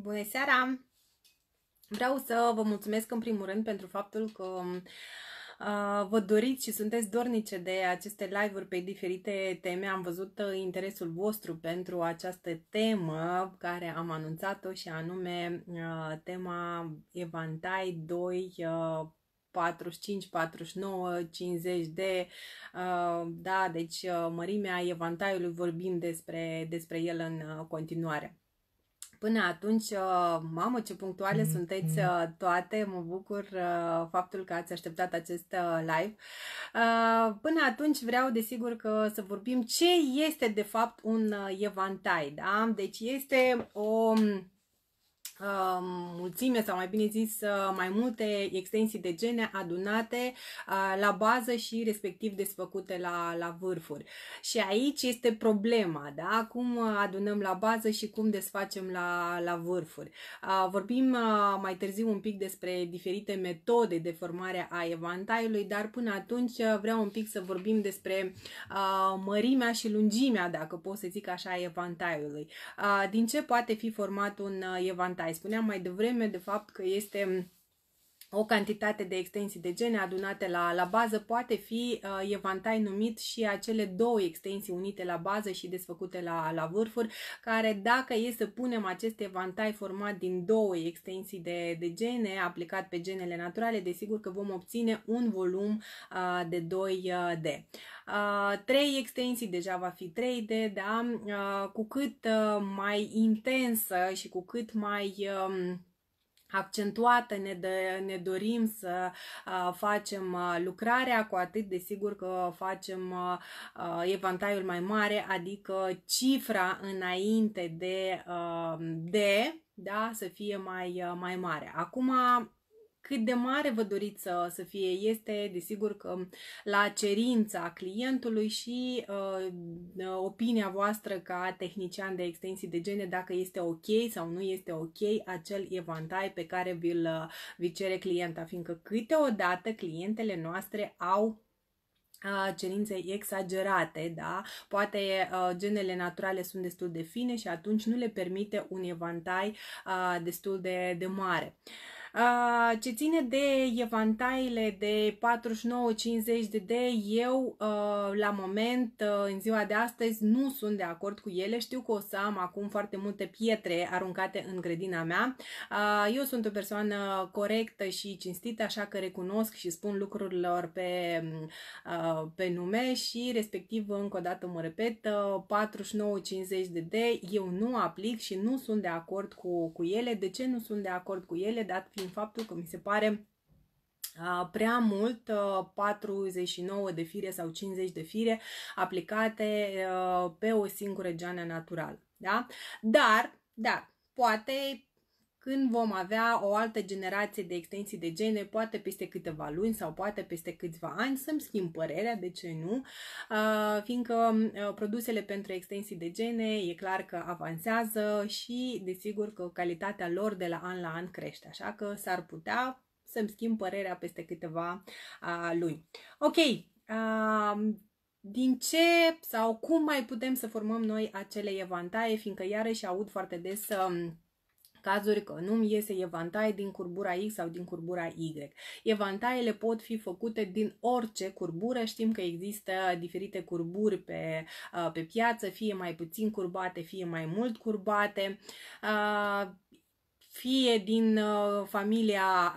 Bună seara! Vreau să vă mulțumesc în primul rând pentru faptul că vă doriți și sunteți dornice de aceste live-uri pe diferite teme. Am văzut uh, interesul vostru pentru această temă care am anunțat-o și anume uh, tema Evantai 2 45, 49, 50 de, uh, da, deci uh, mărimea evantaiului vorbim despre, despre el în continuare. Până atunci, uh, mamă, ce punctuale mm-hmm. sunteți uh, toate, mă bucur uh, faptul că ați așteptat acest live. Până atunci vreau desigur că să vorbim ce este de fapt un evantai, da? Deci este o mulțime sau mai bine zis mai multe extensii de gene adunate la bază și respectiv desfăcute la, la vârfuri. Și aici este problema, da? Cum adunăm la bază și cum desfacem la, la vârfuri. Vorbim mai târziu un pic despre diferite metode de formare a evantaiului, dar până atunci vreau un pic să vorbim despre mărimea și lungimea, dacă pot să zic așa, a evantaiului. Din ce poate fi format un evantai? Da, spuneam mai devreme de fapt că este o cantitate de extensii de gene adunate la, la bază poate fi uh, evantai numit și acele două extensii unite la bază și desfăcute la, la vârfuri, care dacă e să punem acest evantai format din două extensii de, de gene aplicat pe genele naturale, desigur că vom obține un volum uh, de 2D. Uh, uh, trei extensii deja va fi 3D, da? Uh, cu cât uh, mai intensă și cu cât mai... Uh, accentuată, ne, dă, ne dorim să facem lucrarea, cu atât de sigur că facem evantaiul mai mare, adică cifra înainte de, de da, să fie mai, mai mare. Acum cât de mare vă doriți să, să fie. Este, desigur, că la cerința clientului și uh, uh, opinia voastră ca tehnician de extensii de gene, dacă este ok sau nu este ok acel evantai pe care vi-l uh, vi cere clienta, fiindcă câteodată clientele noastre au uh, cerințe exagerate, da? Poate uh, genele naturale sunt destul de fine și atunci nu le permite un evantai uh, destul de, de mare. Uh, ce ține de evantaile de 49-50 de de, eu la moment, în ziua de astăzi, nu sunt de acord cu ele. Știu că o să am acum foarte multe pietre aruncate în grădina mea. Eu sunt o persoană corectă și cinstită, așa că recunosc și spun lucrurilor pe, pe nume și respectiv, încă o dată mă repet, 49-50 de de, eu nu aplic și nu sunt de acord cu, cu ele. De ce nu sunt de acord cu ele, dat fiind din faptul că mi se pare prea mult, 49 de fire sau 50 de fire aplicate pe o singură geană naturală. Da? Dar, da, poate când vom avea o altă generație de extensii de gene, poate peste câteva luni sau poate peste câțiva ani, să-mi schimb părerea, de ce nu, fiindcă produsele pentru extensii de gene e clar că avansează și desigur că calitatea lor de la an la an crește, așa că s-ar putea să-mi schimb părerea peste câteva luni. Ok, din ce sau cum mai putem să formăm noi acele evantaie, fiindcă iarăși aud foarte des să cazuri că nu-mi iese evantaie din curbura X sau din curbura Y. Evantaiele pot fi făcute din orice curbură, știm că există diferite curburi pe, uh, pe piață, fie mai puțin curbate, fie mai mult curbate. Uh, fie din uh, familia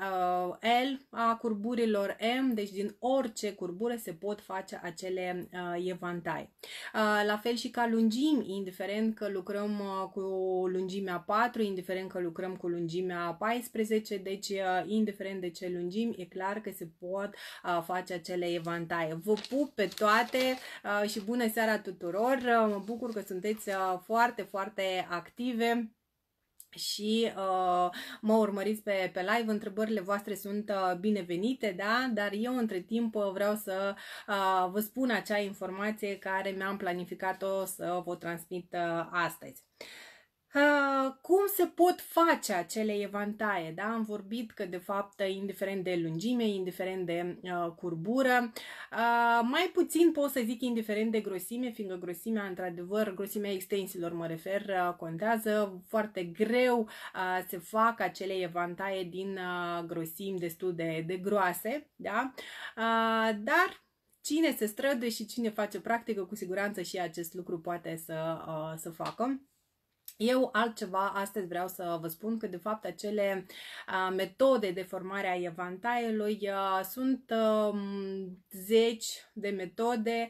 uh, L a curburilor M, deci din orice curbură se pot face acele uh, evantai. Uh, la fel și ca lungimi, indiferent că lucrăm uh, cu lungimea 4, indiferent că lucrăm cu lungimea 14, deci uh, indiferent de ce lungim, e clar că se pot uh, face acele evantai. Vă pup pe toate uh, și bună seara tuturor! Uh, mă bucur că sunteți uh, foarte, foarte active și uh, mă urmăriți pe, pe live, întrebările voastre sunt uh, binevenite, da? dar eu între timp uh, vreau să uh, vă spun acea informație care mi-am planificat-o să vă transmit uh, astăzi. Uh, Ah, cum se pot face acele evantaie? Da? Am vorbit că, de fapt, indiferent de lungime, indiferent de uh, curbură, uh, mai puțin pot să zic indiferent de grosime, fiindcă grosimea, într-adevăr, grosimea extensiilor, mă refer, uh, contează foarte greu uh, se fac acele evantaie din uh, grosimi destul de, de groase, da? uh, dar cine se străduie și cine face practică, cu siguranță și acest lucru poate să, să facă. Eu altceva astăzi vreau să vă spun că de fapt acele metode de formare a evantaiului sunt um, zeci de metode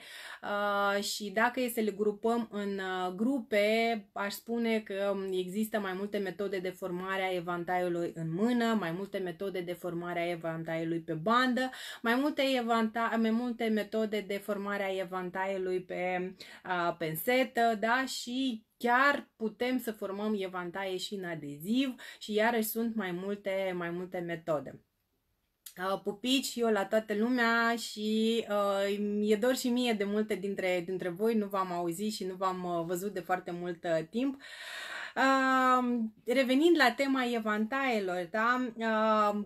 și dacă e să le grupăm în grupe, aș spune că um, există mai multe metode de formare a evantaiului în mână, mai multe metode de formare a evantaiului pe bandă, mai multe, evanta- mai multe metode de formare a evantaiului pe pensetă, da, și chiar putem să formăm evantaie și în adeziv și iarăși sunt mai multe, mai multe metode uh, pupici eu la toată lumea și uh, e dor și mie de multe dintre, dintre voi, nu v-am auzit și nu v-am uh, văzut de foarte mult uh, timp. Uh, Revenind la tema evantaielor, da?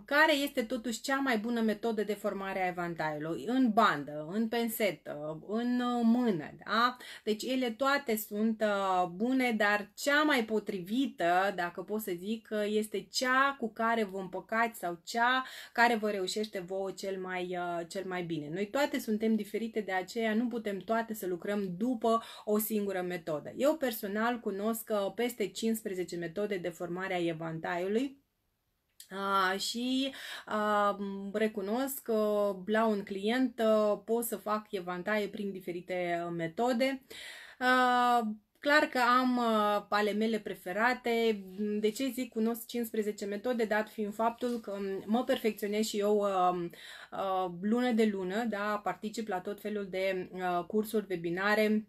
care este totuși cea mai bună metodă de formare a evantaiului? În bandă, în pensetă, în uh, mână. Da? Deci ele toate sunt uh, bune, dar cea mai potrivită, dacă pot să zic, uh, este cea cu care vă împăcați sau cea care vă reușește vouă cel mai, cel mai bine. Noi toate suntem diferite, de aceea nu putem toate să lucrăm după o singură metodă. Eu personal cunosc peste 15 metode de formare a evantaiului a, și a, recunosc că la un client a, pot să fac evantaie prin diferite metode. Clar că am ale mele preferate, de ce zic cunosc 15 metode, dat fiind faptul că mă perfecționez și eu lună de lună, da, particip la tot felul de cursuri, webinare,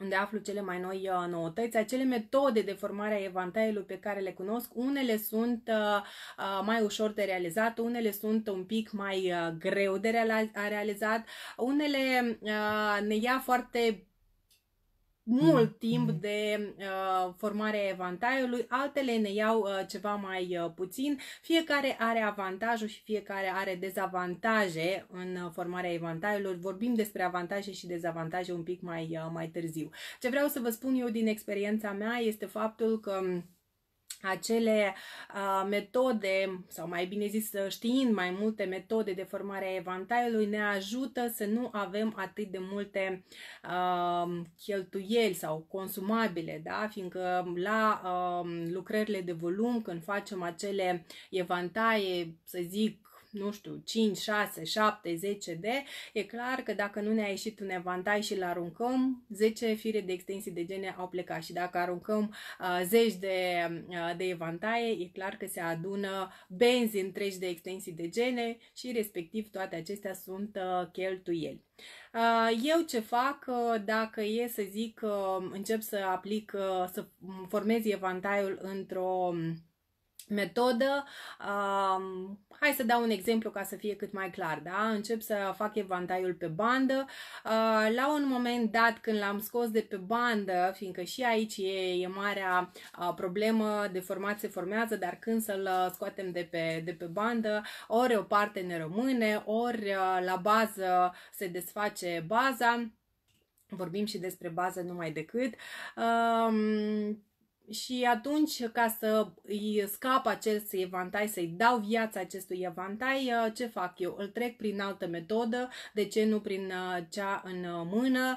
unde aflu cele mai noi uh, noutăți, acele metode de formare a evantaiului pe care le cunosc, unele sunt uh, uh, mai ușor de realizat, unele sunt un pic mai greu de realizat, unele ne ia foarte mult mm-hmm. timp mm-hmm. de uh, formare evantaiului, altele ne iau uh, ceva mai uh, puțin. Fiecare are avantajul și fiecare are dezavantaje în uh, formarea evantaiului. Vorbim despre avantaje și dezavantaje un pic mai, uh, mai târziu. Ce vreau să vă spun eu din experiența mea este faptul că acele uh, metode, sau mai bine zis, știind mai multe metode de formare a evantaiului, ne ajută să nu avem atât de multe uh, cheltuieli sau consumabile, da? fiindcă la uh, lucrările de volum, când facem acele evantaie, să zic, nu știu, 5, 6, 7, 10 de, e clar că dacă nu ne-a ieșit un evantai și îl aruncăm, 10 fire de extensii de gene au plecat și dacă aruncăm uh, 10 de, uh, de evantaie, e clar că se adună benzi întregi de extensii de gene și respectiv toate acestea sunt uh, cheltuieli. Eu ce fac dacă e să zic încep să aplic, să formez evantaiul într-o metodă, uh, hai să dau un exemplu ca să fie cât mai clar, da? Încep să fac evantaiul pe bandă. Uh, la un moment dat, când l-am scos de pe bandă, fiindcă și aici e, e marea uh, problemă, format se formează, dar când să-l scoatem de pe, de pe bandă, ori o parte ne rămâne, ori uh, la bază se desface baza. Vorbim și despre bază numai decât. uh, și atunci, ca să îi scap acest evantai, să-i dau viața acestui evantai, uh, ce fac eu? Îl trec prin altă metodă, de ce nu prin uh, cea în uh, mână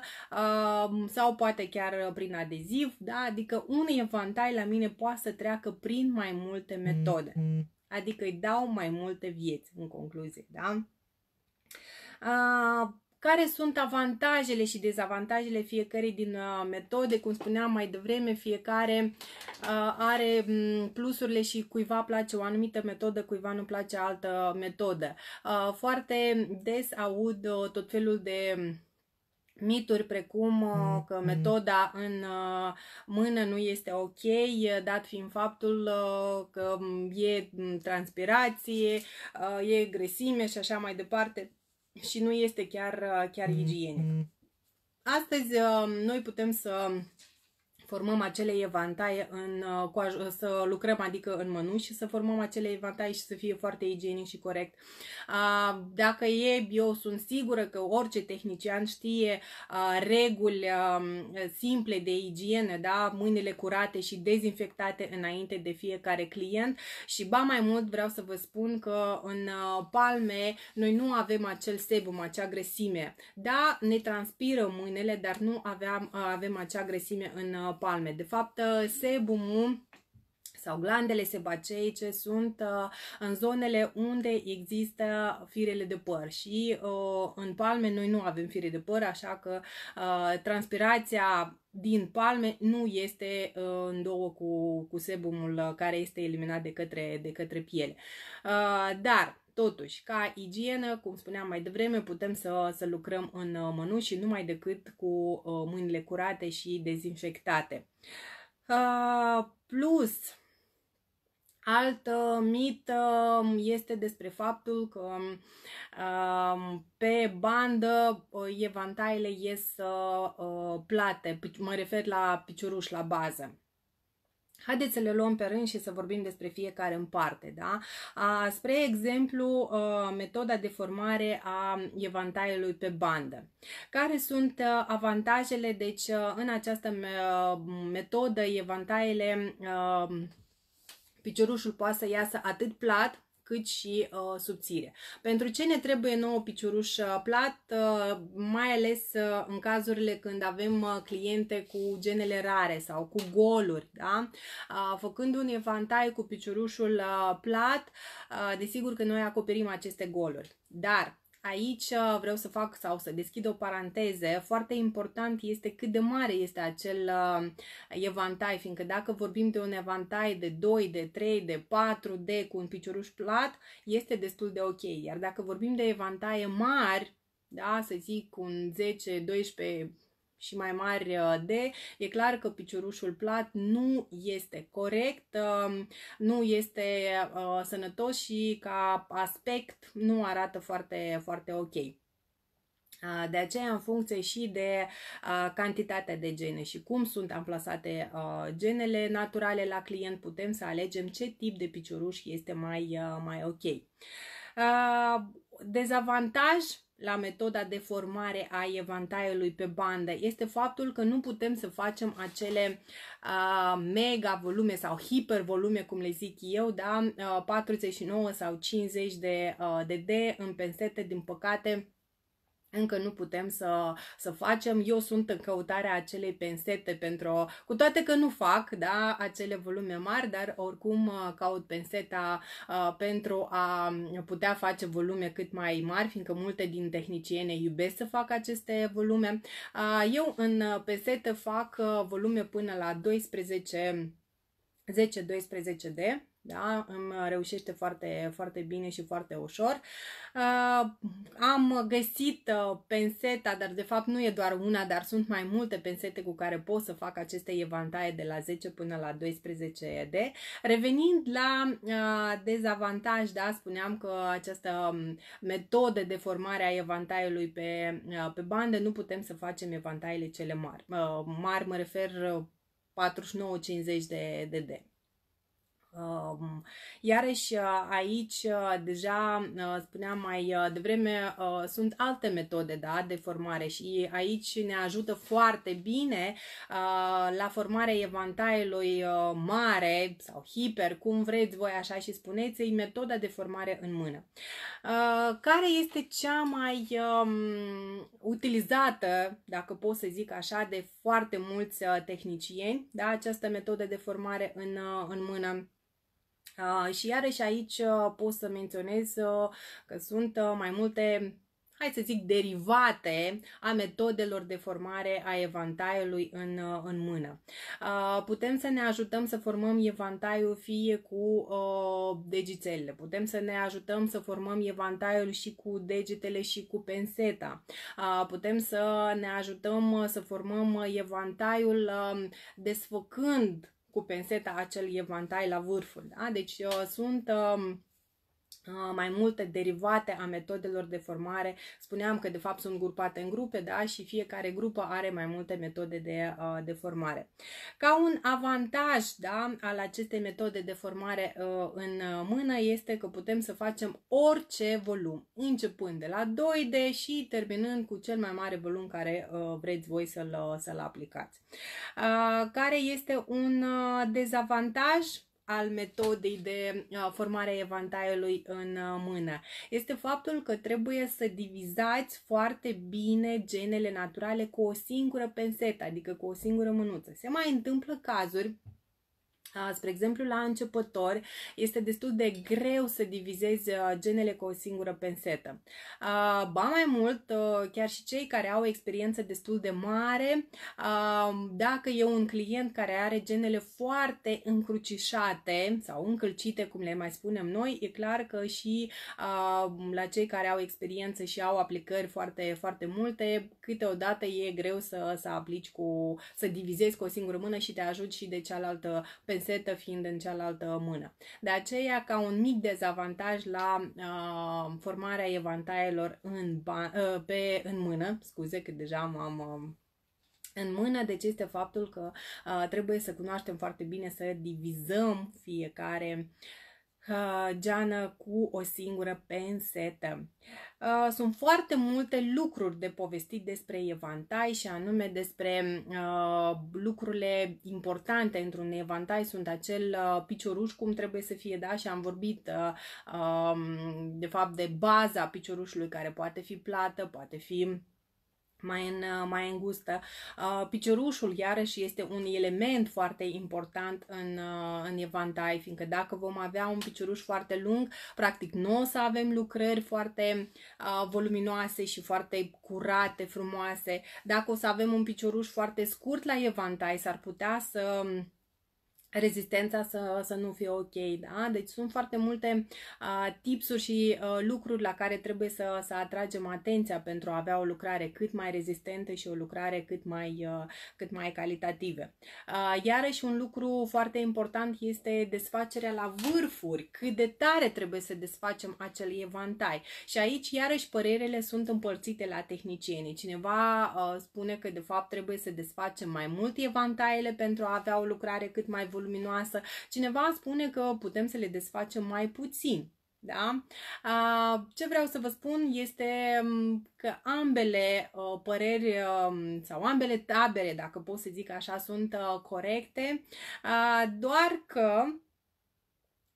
sau poate chiar prin adeziv, da? adică un evantai la mine poate să treacă prin mai multe metode. Mm-hmm. Adică îi dau mai multe vieți, în concluzie, da? care sunt avantajele și dezavantajele fiecarei din uh, metode. Cum spuneam mai devreme, fiecare uh, are mm, plusurile și cuiva place o anumită metodă, cuiva nu place altă metodă. Uh, foarte des aud tot felul de mituri precum mm, că mm. metoda în mână nu este ok, dat fiind faptul că e transpirație, e grăsime și așa mai departe și nu este chiar, uh, chiar mm, igienic. Mm. Astăzi uh, noi putem să formăm acele evantaie, în, uh, să lucrăm adică în mănuși și să formăm acele evantaie și să fie foarte igienic și corect. Dacă e, eu sunt sigură că orice tehnician știe reguli um, simple de igienă, da? mâinile curate și dezinfectate înainte de fiecare client și ba mai mult vreau să vă spun că în uh, palme noi nu avem acel sebum, acea grăsime. Da, ne transpiră mâinile, dar nu aveam, uh, avem acea grăsime în palme. De fapt, uh, sebumul sau glandele sebaceice sunt uh, în zonele unde există firele de păr și uh, în palme noi nu avem fire de păr, așa că transpirația din palme nu este în două cu, cu sebumul care este eliminat de către, de către piele. Dar Totuși, ca igienă, cum spuneam mai devreme, putem să, să lucrăm în uh, mănuși și numai decât cu uh, mâinile curate și dezinfectate. Uh, plus, alt mit este despre faptul că pe bandă evantaile ies plate, mă refer la picioruș la bază. Haideți să le luăm pe rând și să vorbim despre fiecare în parte. Da? A, spre exemplu, a, metoda de formare a evantaiului pe bandă. Care sunt avantajele? Deci, a, în această me, metodă, evantaiele, a, piciorușul poate să iasă atât plat cât și uh, subțire. Pentru ce ne trebuie nouă piciorușă plat, uh, mai ales uh, în cazurile când avem uh, cliente cu genele rare sau cu goluri, da? uh, făcând un evantai cu piciorușul uh, plat, uh, desigur că noi acoperim aceste goluri. Dar Aici uh, vreau să fac sau să deschid o paranteză. Foarte important este cât de mare este acel uh, evantai, fiindcă dacă vorbim de un evantai de 2, de 3, de 4 de cu un picioruș plat, este destul de ok. Iar dacă vorbim de evantaie mari, da, să zic un 10, 12, și mai mari uh, de, e clar că piciorușul plat nu este corect, um, nu este uh, sănătos și ca aspect nu arată foarte, foarte ok. Uh, de aceea, în funcție și de cantitatea de gene și cum sunt amplasate genele naturale la client, putem să alegem ce tip de picioruș este mai, mai ok. Dezavantaj la metoda de formare a evantaiului pe bandă este faptul că nu putem să facem acele uh, mega volume sau hiper volume, cum le zic eu, da? Uh, 49 sau 50 de, uh, de D în pensete, din păcate, încă nu putem să, să facem. Eu sunt în căutarea acelei pensete pentru, cu toate că nu fac da, acele volume mari, dar oricum uh, caut penseta uh, pentru a um, putea face volume cât mai mari, fiindcă multe din tehniciene iubesc să fac aceste volume. Uh, eu în uh, pensete fac uh, volume până la 12 10-12 de da? Îmi uh, reușește foarte, foarte bine și foarte ușor. Uh, am găsit uh, penseta, dar de fapt nu e doar una, dar sunt mai multe pensete cu care pot să fac aceste evantaie de la 10 până la 12 de. Revenind la uh, dezavantaj, da, spuneam că această um, metodă de formare a evantaiului pe, uh, pe bandă nu putem să facem evantaiele cele mari. Uh, mari mă refer 49-50 de, de, de. Iarăși uh, aici uh, deja uh, spuneam mai devreme, sunt alte metode da, de formare și aici ne ajută foarte bine la formarea evantaiului mare sau hiper, cum vreți voi așa și spuneți, e metoda de formare în mână. Care este cea mai um, utilizată, dacă pot să zic așa, de foarte mulți tehnicieni, da, această metodă de formare în, în mână? Ah, și iarăși aici uh, pot să menționez uh, că sunt uh, mai multe hai să zic, derivate a metodelor de formare a evantaiului în, în mână. Ah, putem să ne ajutăm să formăm evantaiul fie cu degițelele, putem să ne ajutăm să formăm evantaiul și cu degetele și cu penseta, ah, putem să ne ajutăm să formăm evantaiul um, desfăcând cu penseta acel evantai la vârful. Da? Deci sunt um, Ah, mai multe derivate a metodelor de formare. Spuneam că de fapt sunt grupate în grupe da? și fiecare grupă are mai multe metode de, de formare. Ca un avantaj da, al acestei metode de formare în mână este că putem să facem orice volum, începând de la 2D și terminând cu cel mai mare volum care vreți voi să-l, să-l aplicați. Care este un dezavantaj? al metodei de uh, formare evantaiului în uh, mână este faptul că trebuie să divizați foarte bine genele naturale cu o singură pensetă, adică cu o singură mânuță. Se mai întâmplă cazuri Spre exemplu, la începători este destul de greu să divizezi uh, genele cu o singură pensetă. Uh, ba mai mult, uh, chiar și cei care au experiență destul de mare, dacă e un client care are genele foarte încrucișate sau încălcite, cum le mai spunem noi, e clar că și la cei care au experiență și au aplicări foarte, foarte multe, câteodată e greu să, să aplici cu, să divizezi cu o singură mână și te ajungi și de cealaltă pensetă pensetă fiind în cealaltă mână. De aceea, ca un mic dezavantaj la uh, formarea evantaielor în, ba- uh, pe, în mână, scuze că deja m-am uh, în mână, deci este faptul că uh, trebuie să cunoaștem foarte bine să divizăm fiecare uh, Uh, geană cu o singură pensetă. Uh, sunt foarte multe lucruri de povestit despre evantai și anume despre uh, lucrurile importante într-un evantai sunt acel picioruș cum trebuie să fie, da? Și am vorbit um, de fapt de baza piciorușului care poate fi plată, poate fi mai, în, uh, mai îngustă. Uh, piciorușul, iarăși, este un element foarte important în, uh, în Evantai, fiindcă dacă vom avea un picioruș foarte lung, practic nu o să avem lucrări foarte voluminoase și foarte curate, frumoase. Dacă o să avem un picioruș foarte scurt la evantai, s-ar putea să um, rezistența să, să nu fie ok, da? Deci sunt foarte multe uh, tipsuri și uh, lucruri la care trebuie să, să atragem atenția pentru a avea o lucrare cât mai rezistentă și o lucrare cât mai, uh, cât mai calitative. Uh, iarăși un lucru foarte important este desfacerea la vârfuri, cât de tare trebuie să desfacem acel evantai. Și aici iarăși părerele sunt împărțite la tehnicieni. Cineva uh, spune că de fapt trebuie să desfacem mai mult evantaiele pentru a avea o lucrare cât mai luminoasă. Cineva spune că putem să le desfacem mai puțin. Da? Ce vreau să vă spun este că ambele uh, păreri um, sau ambele tabere, dacă pot să zic așa, sunt uh, corecte, doar că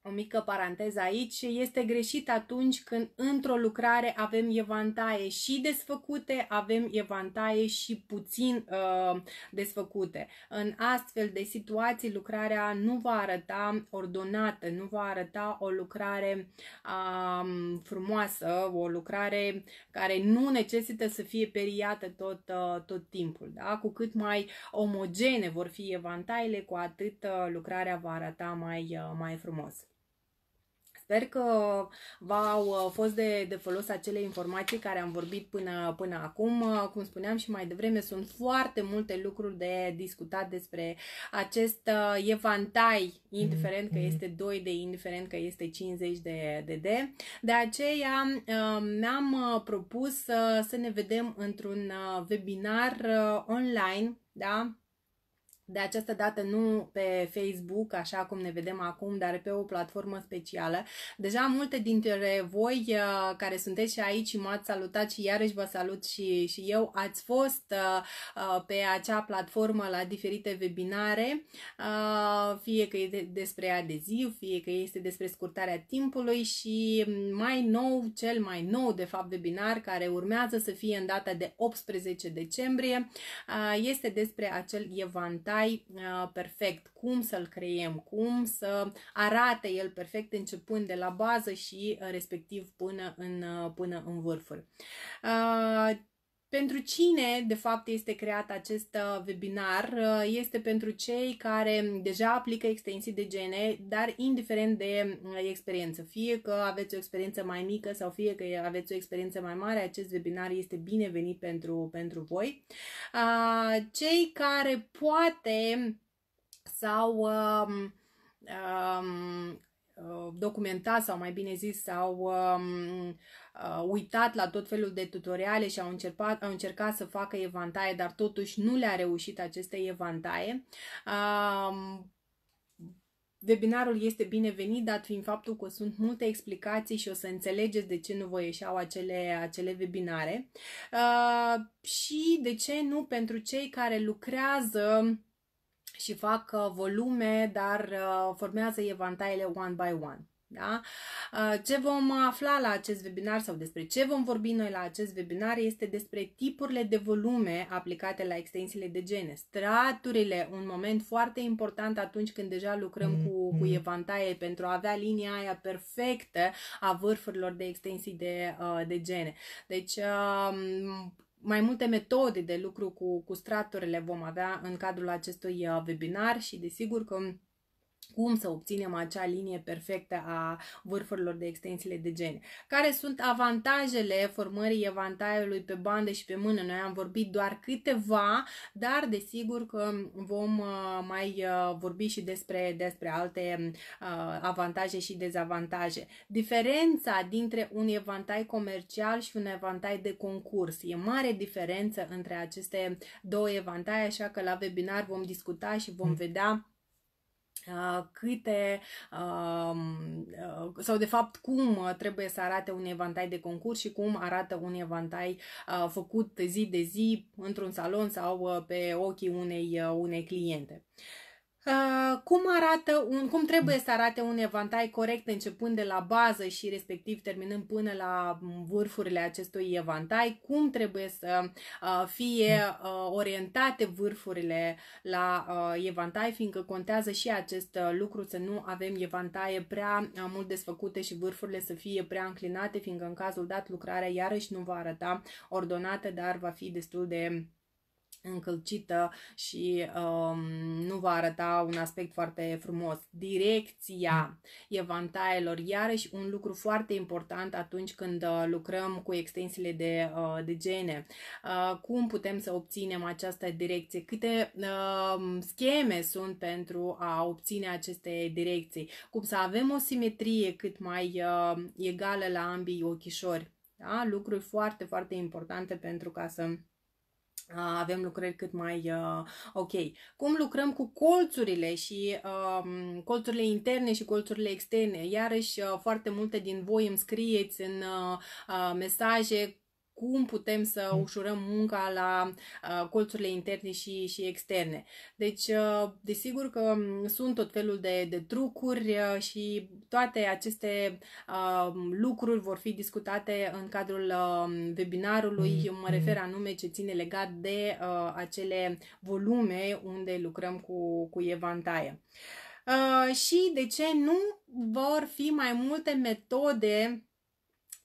o mică paranteză aici, este greșit atunci când într-o lucrare avem evantaie și desfăcute, avem evantaie și puțin uh, desfăcute. În astfel de situații, lucrarea nu va arăta ordonată, nu va arăta o lucrare uh, frumoasă, o lucrare care nu necesită să fie periată tot, uh, tot timpul. Da? Cu cât mai omogene vor fi evantaile, cu atât uh, lucrarea va arăta mai, uh, mai frumos. Sper că v-au uh, fost de, de folos acele informații care am vorbit până, până acum. Uh, cum spuneam și mai devreme, sunt foarte multe lucruri de discutat despre acest uh, evantai, indiferent că mm-hmm. este 2 de, indiferent că este 50 de de. de. de aceea mi-am propus să ne vedem într-un webinar online, da? de această dată nu pe Facebook, așa cum ne vedem acum, dar pe o platformă specială. Deja multe dintre voi uh, care sunteți și aici și m-ați salutat și iarăși vă salut și, și eu, ați fost uh, uh, pe acea platformă la diferite webinare, fie că e despre adeziv, fie că este despre scurtarea timpului și mai nou, cel mai nou de fapt webinar care urmează să fie în data de 18 decembrie, este despre acel evantai ceai uh, perfect, cum să-l creiem, cum să arate el perfect începând de la bază și uh, respectiv până în, uh, până în vârful. Pentru cine, de fapt, este creat acest uh, webinar? Uh, este pentru cei care deja aplică extensii de gene, dar indiferent de uh, experiență. Fie că aveți o experiență mai mică sau fie că aveți o experiență mai mare, acest webinar este binevenit pentru, pentru voi. Cei care poate sau um, um, sau mai bine zis sau um, Uh, uitat la tot felul de tutoriale și au, încercat, au încercat să facă evantaie, dar totuși nu le-a reușit aceste evantaie. Um, webinarul este binevenit, dat fiind faptul că sunt multe explicații și o să înțelegeți de ce nu vă ieșeau acele, acele webinare. Uh, și de ce nu pentru cei care lucrează și fac uh, volume, dar uh, formează evantaile one by one. Da? Ce vom afla la acest webinar sau despre ce vom vorbi noi la acest webinar este despre tipurile de volume aplicate la extensiile de gene, straturile, un moment foarte important atunci când deja lucrăm mm-hmm. cu, cu mm-hmm. evantaie pentru a avea linia aia perfectă a vârfurilor de extensii de, de gene. Deci mai multe metode de lucru cu, cu straturile vom avea în cadrul acestui webinar și desigur că cum să obținem acea linie perfectă a vârfurilor de extensiile de gen? Care sunt avantajele formării evantaiului pe bandă și pe mână? Noi am vorbit doar câteva, dar desigur că vom uh, mai uh, vorbi și despre, despre alte uh, avantaje și dezavantaje. Diferența dintre un evantai comercial și un evantai de concurs. E mare diferență între aceste două evantai, așa că la webinar vom discuta și vom mm. vedea Ah, câte ah, sau de fapt cum trebuie să arate un evantai de concurs și cum arată un evantai ah, făcut zi de zi într-un salon sau pe ochii unei, unei cliente. Ah, cum arată un, cum trebuie să arate un evantai corect începând de la bază și respectiv terminând până la vârfurile acestui evantai, cum trebuie să ah, fie ah, orientate vârfurile la evantai, fiindcă contează și acest lucru să nu avem evantaie prea mult desfăcute și vârfurile să fie prea înclinate, fiindcă în cazul dat lucrarea iarăși nu va arăta ordonată, dar va fi destul de încălcită și um, nu va arăta un aspect foarte frumos. Direcția mm. evantaielor, iarăși un lucru foarte important atunci când uh, lucrăm cu extensiile de, uh, de gene. Uh, cum putem să obținem această direcție? Câte uh, scheme sunt pentru a obține aceste direcții? Cum să avem o simetrie cât mai uh, egală la ambii ochișori? Da? Lucruri foarte, foarte importante pentru ca să avem lucrări cât mai uh, ok. Cum lucrăm cu colțurile și uh, colțurile interne și colțurile externe? Iarăși, uh, foarte multe din voi îmi scrieți în uh, uh, mesaje cum putem să mm. ușurăm munca la uh, colțurile interne și, și externe. Deci, uh, desigur că mm, sunt tot felul de, de trucuri uh, și toate aceste lucruri vor fi discutate în cadrul webinarului. Eu mm, mă refer anume ce ține legat de acele volume unde lucrăm cu, cu evantaie. Uh, și de ce nu vor fi mai multe metode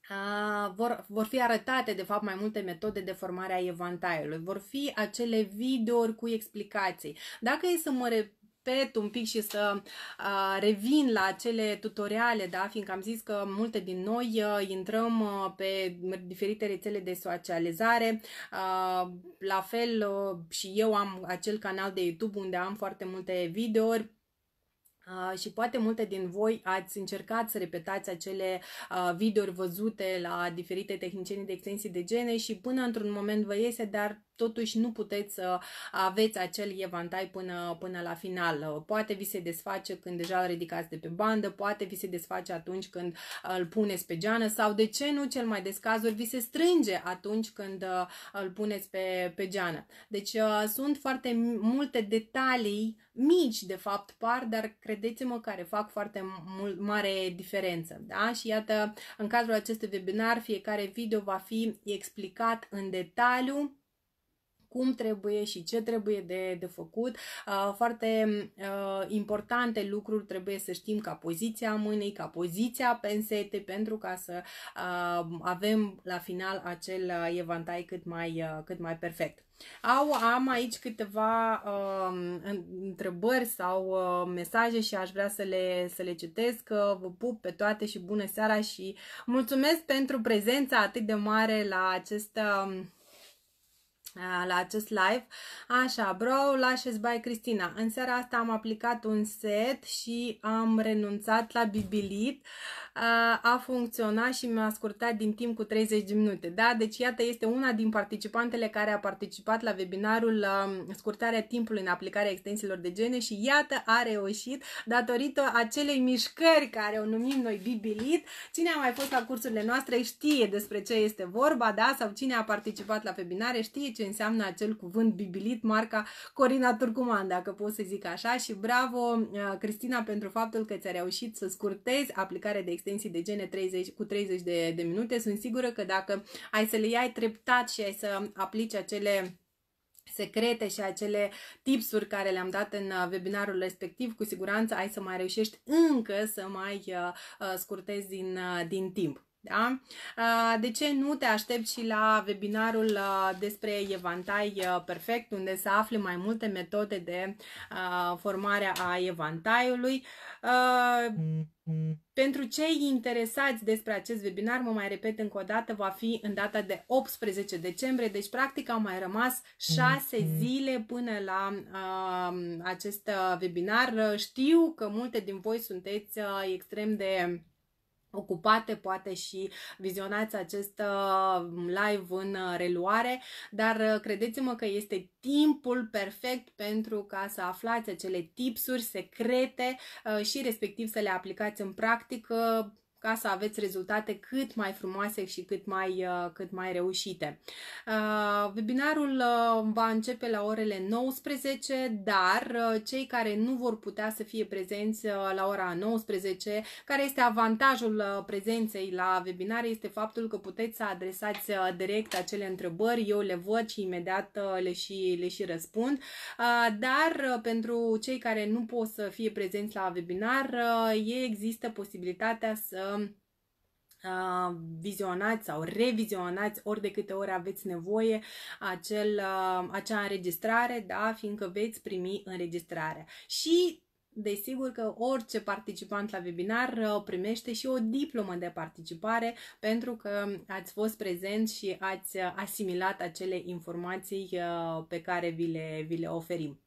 Ah, vor, vor fi arătate, de fapt, mai multe metode de formare a evantaiului. Vor fi acele videouri cu explicații. Dacă e să mă repet un pic și să uh, revin la acele tutoriale, da, fiindcă am zis că multe din noi uh, intrăm uh, pe diferite rețele de socializare. Uh, la fel uh, și eu am acel canal de YouTube unde am foarte multe videouri Ah, și poate multe din voi ați încercat să repetați acele ah, videouri văzute la diferite tehnicieni de extensii de gene și până într-un moment vă iese, dar totuși nu puteți să aveți acel evantai până, până la final. Poate vi se desface când deja îl ridicați de pe bandă, poate vi se desface atunci când uh, îl puneți pe geană sau de ce nu cel mai des cazuri vi se strânge atunci când uh, îl puneți pe, pe geană. Deci uh, sunt foarte multe detalii mici de fapt par, dar credeți-mă care fac foarte mult, mare diferență. Da? Și iată, în cadrul acestui webinar, fiecare video va fi explicat în detaliu cum trebuie și ce trebuie de, de făcut. Uh, foarte uh, importante lucruri trebuie să știm ca poziția mâinii, ca poziția pensete, pentru ca să uh, avem la final acel evantai cât mai, cât mai perfect. Au, am aici câteva uh, întrebări sau uh, mesaje și aș vrea să le, să le citesc. Uh, vă pup pe toate și bună seara și mulțumesc pentru prezența atât de mare la acest uh, la acest live. Așa, bro, Lashes by Cristina. În seara asta am aplicat un set și am renunțat la bibilit. A funcționat și mi-a scurtat din timp cu 30 de minute. Da, deci iată este una din participantele care a participat la webinarul um, scurtarea timpului în aplicarea extensiilor de gene și iată a reușit datorită acelei mișcări care o numim noi bibilit. Cine a mai fost la cursurile noastre știe despre ce este vorba, da, sau cine a participat la webinare știe ce ce înseamnă acel cuvânt bibilit, marca Corina Turcuman, dacă pot să zic așa. Și bravo, uh, Cristina, pentru faptul că ți-a reușit să scurtezi aplicarea de extensii de gene 30, cu 30 de, de minute. Sunt sigură că dacă ai să le iai treptat și ai să aplici acele secrete și acele tipsuri care le-am dat în uh, webinarul respectiv, cu siguranță ai să mai reușești încă să mai uh, scurtezi din, din timp. Da? De ce nu te aștepți și la webinarul despre evantai perfect, unde să afli mai multe metode de formare a evantaiului? Pentru cei interesați despre acest webinar, mă mai repet încă o dată, va fi în data de 18 decembrie, deci practic au mai rămas 6 mhm. zile până la uh, acest webinar. Știu că multe din voi sunteți uh, extrem de ocupate, poate și vizionați acest uh, live în uh, reluare, dar uh, credeți-mă că este timpul perfect pentru ca să aflați acele tipsuri secrete și respectiv să le aplicați în practică ca să aveți rezultate cât mai frumoase și cât mai, uh, cât mai reușite. Uh, webinarul uh, va începe la orele 19, dar cei care nu vor putea să fie prezenți la ora 19, care este avantajul prezenței la webinar, este faptul că puteți să adresați direct acele întrebări, eu le văd și imediat le și, le și răspund, dar pentru cei care nu pot să fie prezenți la webinar, există posibilitatea să Uh, uh, vizionați sau revizionați ori de câte ori aveți nevoie acel, uh, acea înregistrare, da, fiindcă veți primi înregistrarea. Și Desigur că orice participant la webinar primește și o diplomă de participare pentru că ați fost prezent și ați asimilat acele informații pe care vi le, vi le oferim.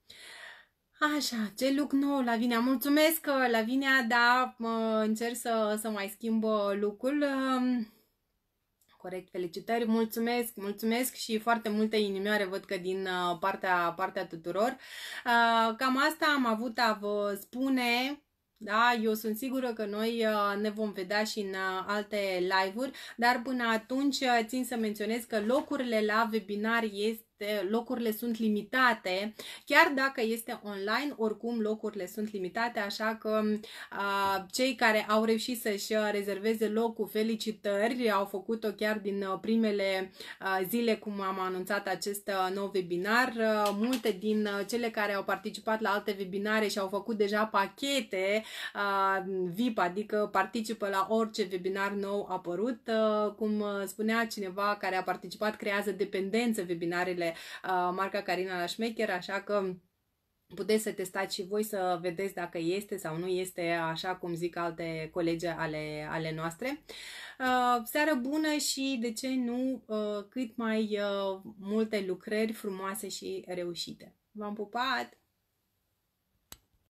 Așa, ce look nou, Lavinia, mulțumesc, uh, Lavinia, da, încerc să, să mai schimb uh, lucrul. Um, corect, felicitări, mulțumesc, mulțumesc și foarte multe inimioare văd că din uh, partea, partea tuturor. Cam asta am avut a vă spune, da, eu sunt sigură că noi ne vom vedea și în alte live-uri, dar până atunci țin să menționez că locurile la webinar este locurile sunt limitate, chiar dacă este online, oricum locurile sunt limitate, așa că a, cei care au reușit să-și rezerveze locul, felicitări, au făcut-o chiar din primele a, zile cum am anunțat acest nou webinar. A, multe din cele care au participat la alte webinare și au făcut deja pachete a, VIP, adică participă la orice webinar nou apărut, a, cum spunea cineva care a participat, creează dependență webinarele produsele uh, marca Carina la Șmecher, așa că puteți să testați și voi să vedeți dacă este sau nu este așa cum zic alte colegi ale, ale noastre. Uh, seară bună și de ce nu uh, cât mai uh, multe lucrări frumoase și reușite. V-am pupat!